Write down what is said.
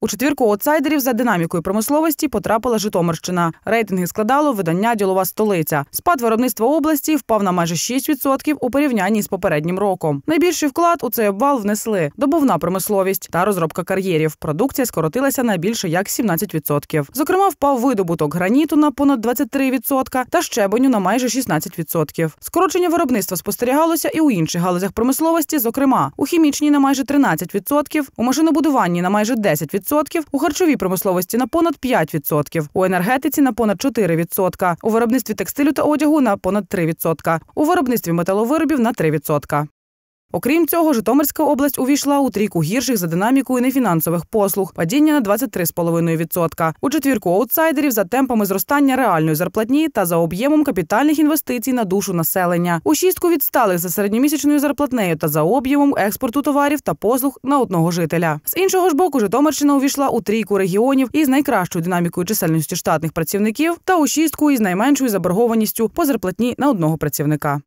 У четвірку аутсайдерів за динамікою промисловості потрапила Житомирщина. Рейтинги складало видання Ділова столиця. Спад виробництва області впав на майже 6% у порівнянні з попереднім роком. Найбільший вклад у цей обвал внесли добувна промисловість та розробка кар'єрів. Продукція скоротилася на більше як 17%. Зокрема, впав видобуток граніту на понад 23% та щебеню на майже 16%. Скорочення виробництва спостерігалося і у інших галузях промисловості, зокрема у хімічній на майже 13%, у машинобудуванні на майже 10%, 5%, у харчовій промисловості на понад 5%, у енергетиці на понад 4%, у виробництві текстилю та одягу на понад 3%, у виробництві металовиробів на 3%. Окрім цього, Житомирська область увійшла у трійку гірших за динамікою нефінансових послуг, падіння на 23,5%. У четвірку аутсайдерів за темпами зростання реальної зарплатні та за об'ємом капітальних інвестицій на душу населення. У шістку відсталих за середньомісячною зарплатнею та за об'ємом експорту товарів та послуг на одного жителя. З іншого ж боку, Житомирщина увійшла у трійку регіонів із найкращою динамікою чисельності штатних працівників та у шістку із найменшою заборгованістю по зарплатні на одного працівника.